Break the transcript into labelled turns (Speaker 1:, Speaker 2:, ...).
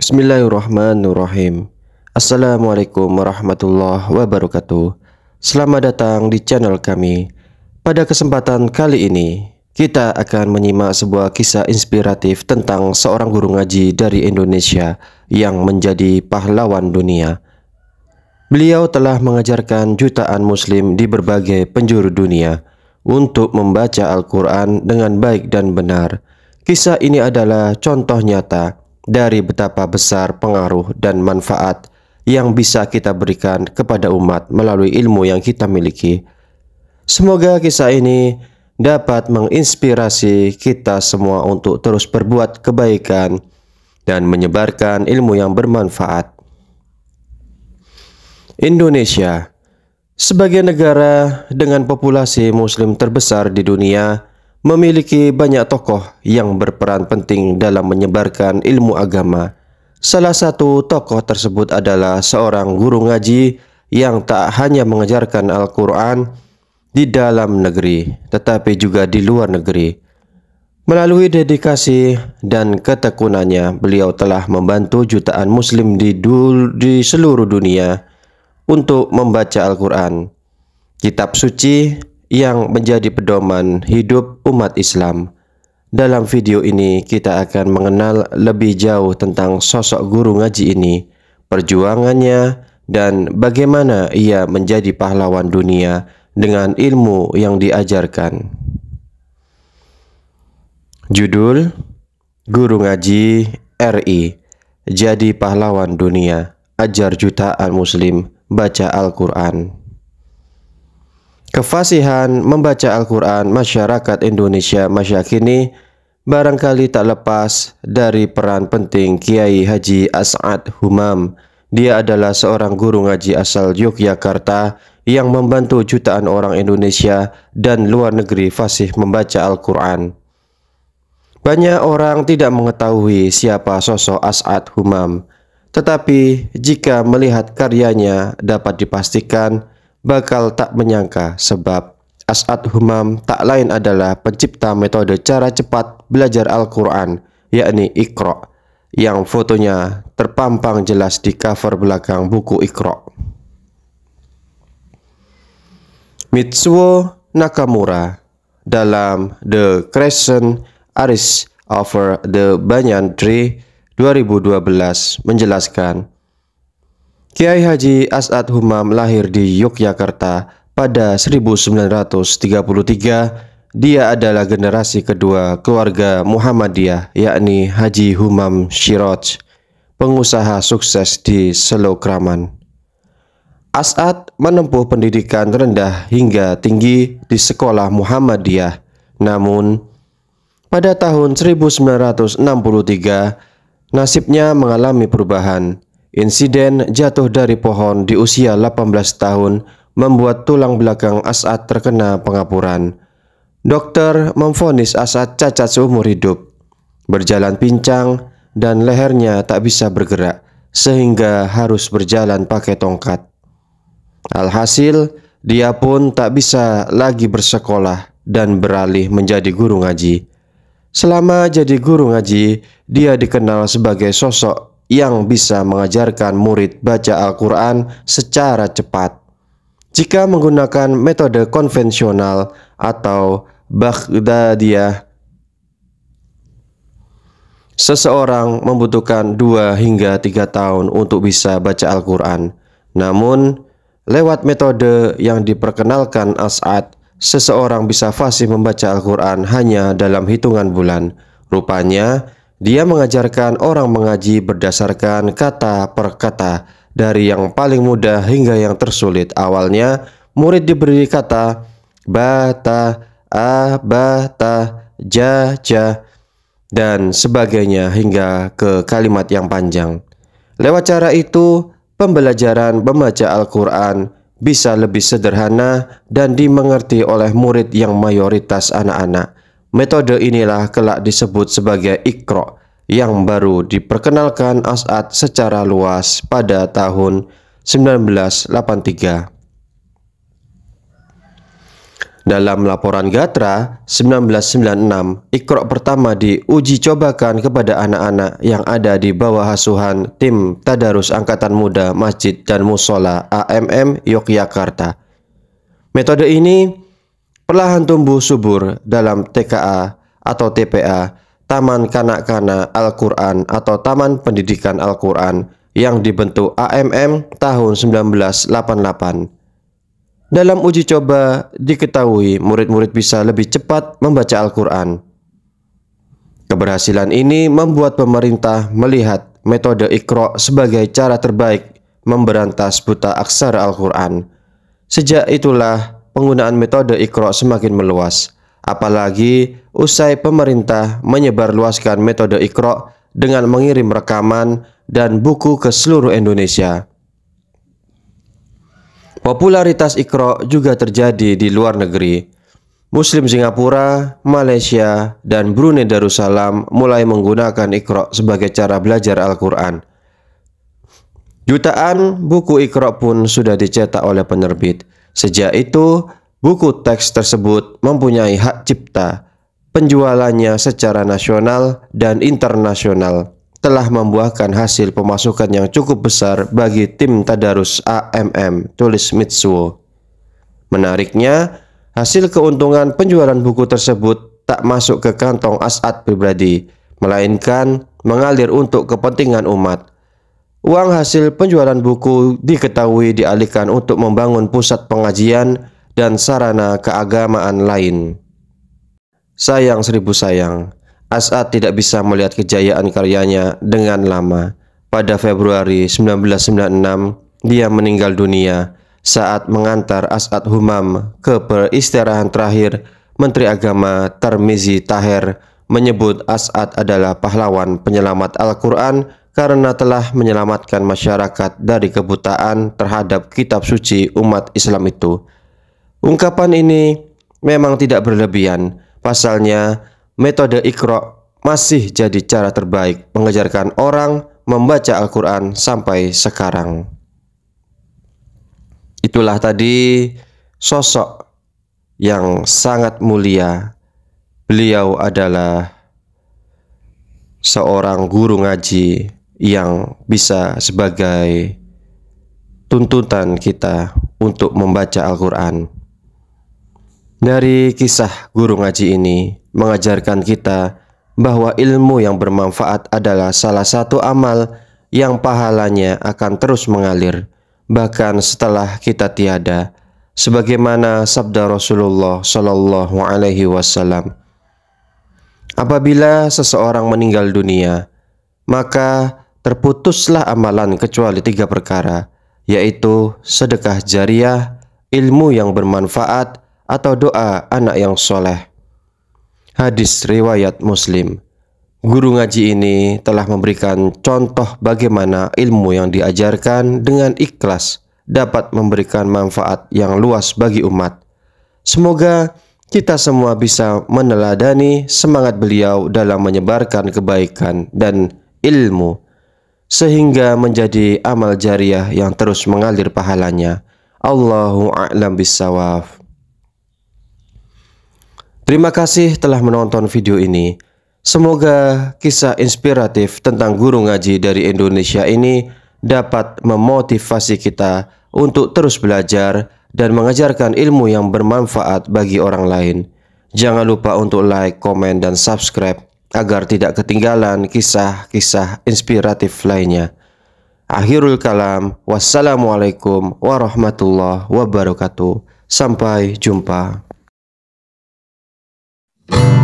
Speaker 1: Bismillahirrahmanirrahim Assalamualaikum warahmatullahi wabarakatuh Selamat datang di channel kami Pada kesempatan kali ini Kita akan menyimak sebuah kisah inspiratif tentang seorang guru ngaji dari Indonesia Yang menjadi pahlawan dunia Beliau telah mengajarkan jutaan muslim di berbagai penjuru dunia Untuk membaca Al-Quran dengan baik dan benar Kisah ini adalah contoh nyata dari betapa besar pengaruh dan manfaat yang bisa kita berikan kepada umat melalui ilmu yang kita miliki. Semoga kisah ini dapat menginspirasi kita semua untuk terus berbuat kebaikan dan menyebarkan ilmu yang bermanfaat. Indonesia sebagai negara dengan populasi muslim terbesar di dunia memiliki banyak tokoh yang berperan penting dalam menyebarkan ilmu agama. Salah satu tokoh tersebut adalah seorang guru ngaji yang tak hanya mengajarkan Al-Quran di dalam negeri, tetapi juga di luar negeri. Melalui dedikasi dan ketekunannya, beliau telah membantu jutaan muslim di, di seluruh dunia untuk membaca Al-Quran, kitab suci, yang menjadi pedoman hidup umat Islam. Dalam video ini kita akan mengenal lebih jauh tentang sosok guru ngaji ini, perjuangannya, dan bagaimana ia menjadi pahlawan dunia dengan ilmu yang diajarkan. Judul Guru Ngaji RI Jadi Pahlawan Dunia Ajar Jutaan Muslim Baca Al-Quran Kefasihan membaca Al-Quran masyarakat Indonesia masa kini barangkali tak lepas dari peran penting Kiai Haji As'ad Humam. Dia adalah seorang guru ngaji asal Yogyakarta yang membantu jutaan orang Indonesia dan luar negeri fasih membaca Al-Quran. Banyak orang tidak mengetahui siapa sosok As'ad Humam, tetapi jika melihat karyanya dapat dipastikan bakal tak menyangka sebab As'ad Humam tak lain adalah pencipta metode cara cepat belajar Al-Quran, yakni Iqra, yang fotonya terpampang jelas di cover belakang buku Iqra. Mitsuo Nakamura dalam The Crescent Aris Over the Banyan Tree 2012 menjelaskan Kiai Haji As'ad Humam lahir di Yogyakarta pada 1933. Dia adalah generasi kedua keluarga Muhammadiyah yakni Haji Humam Shiroj, pengusaha sukses di Selokraman. As'ad menempuh pendidikan rendah hingga tinggi di sekolah Muhammadiyah. Namun, pada tahun 1963, nasibnya mengalami perubahan Insiden jatuh dari pohon di usia 18 tahun membuat tulang belakang As'ad terkena pengapuran. Dokter memfonis As'ad cacat seumur hidup, berjalan pincang dan lehernya tak bisa bergerak sehingga harus berjalan pakai tongkat. Alhasil, dia pun tak bisa lagi bersekolah dan beralih menjadi guru ngaji. Selama jadi guru ngaji, dia dikenal sebagai sosok yang bisa mengajarkan murid baca Al-Quran secara cepat. Jika menggunakan metode konvensional atau Baghdadiyah, seseorang membutuhkan 2 hingga 3 tahun untuk bisa baca Al-Quran. Namun, lewat metode yang diperkenalkan As'ad, seseorang bisa fasih membaca Al-Quran hanya dalam hitungan bulan. Rupanya, dia mengajarkan orang mengaji berdasarkan kata per kata, dari yang paling mudah hingga yang tersulit. Awalnya, murid diberi kata bata, abata, jaja, dan sebagainya hingga ke kalimat yang panjang. Lewat cara itu, pembelajaran membaca Al-Quran bisa lebih sederhana dan dimengerti oleh murid yang mayoritas anak-anak. Metode inilah kelak disebut sebagai ikro yang baru diperkenalkan As'ad secara luas pada tahun 1983. Dalam laporan Gatra 1996, ikro pertama diuji cobakan kepada anak-anak yang ada di bawah asuhan tim Tadarus Angkatan Muda Masjid dan Musola AMM Yogyakarta. Metode ini perlahan tumbuh subur dalam TKA atau TPA, Taman Kanak-Kanak Al-Quran atau Taman Pendidikan Al-Quran yang dibentuk AMM tahun 1988. Dalam uji coba diketahui murid-murid bisa lebih cepat membaca Al-Quran. Keberhasilan ini membuat pemerintah melihat metode ikro sebagai cara terbaik memberantas buta aksara Al-Quran. Sejak itulah penggunaan metode ikro semakin meluas. Apalagi usai pemerintah menyebarluaskan metode ikro dengan mengirim rekaman dan buku ke seluruh Indonesia. Popularitas ikro juga terjadi di luar negeri. Muslim Singapura, Malaysia, dan Brunei Darussalam mulai menggunakan ikro sebagai cara belajar Al-Quran. Jutaan buku ikro pun sudah dicetak oleh penerbit. Sejak itu, buku teks tersebut mempunyai hak cipta. Penjualannya secara nasional dan internasional telah membuahkan hasil pemasukan yang cukup besar bagi tim Tadarus AMM, tulis Mitsuo. Menariknya, hasil keuntungan penjualan buku tersebut tak masuk ke kantong As'ad pribadi, melainkan mengalir untuk kepentingan umat Uang hasil penjualan buku diketahui dialihkan untuk membangun pusat pengajian dan sarana keagamaan lain. Sayang seribu sayang, As'ad tidak bisa melihat kejayaan karyanya dengan lama. Pada Februari 1996, dia meninggal dunia saat mengantar As'ad Humam ke peristirahatan terakhir Menteri Agama Tarmizi Taher menyebut As'ad adalah pahlawan penyelamat Al-Quran karena telah menyelamatkan masyarakat dari kebutaan terhadap kitab suci umat Islam itu. Ungkapan ini memang tidak berlebihan, pasalnya metode ikro masih jadi cara terbaik mengejarkan orang membaca Al-Quran sampai sekarang. Itulah tadi sosok yang sangat mulia. Beliau adalah seorang guru ngaji yang bisa sebagai tuntutan kita untuk membaca Al-Quran. Dari kisah guru ngaji ini mengajarkan kita bahwa ilmu yang bermanfaat adalah salah satu amal yang pahalanya akan terus mengalir bahkan setelah kita tiada sebagaimana sabda Rasulullah Shallallahu alaihi wasallam apabila seseorang meninggal dunia maka terputuslah amalan kecuali tiga perkara, yaitu sedekah jariah, ilmu yang bermanfaat, atau doa anak yang soleh. Hadis riwayat Muslim. Guru ngaji ini telah memberikan contoh bagaimana ilmu yang diajarkan dengan ikhlas dapat memberikan manfaat yang luas bagi umat. Semoga kita semua bisa meneladani semangat beliau dalam menyebarkan kebaikan dan ilmu sehingga menjadi amal jariah yang terus mengalir pahalanya. Allahu a'lam bisawaf. Terima kasih telah menonton video ini. Semoga kisah inspiratif tentang guru ngaji dari Indonesia ini dapat memotivasi kita untuk terus belajar dan mengajarkan ilmu yang bermanfaat bagi orang lain. Jangan lupa untuk like, komen, dan subscribe agar tidak ketinggalan kisah-kisah inspiratif lainnya. Akhirul kalam, wassalamualaikum warahmatullahi wabarakatuh. Sampai jumpa.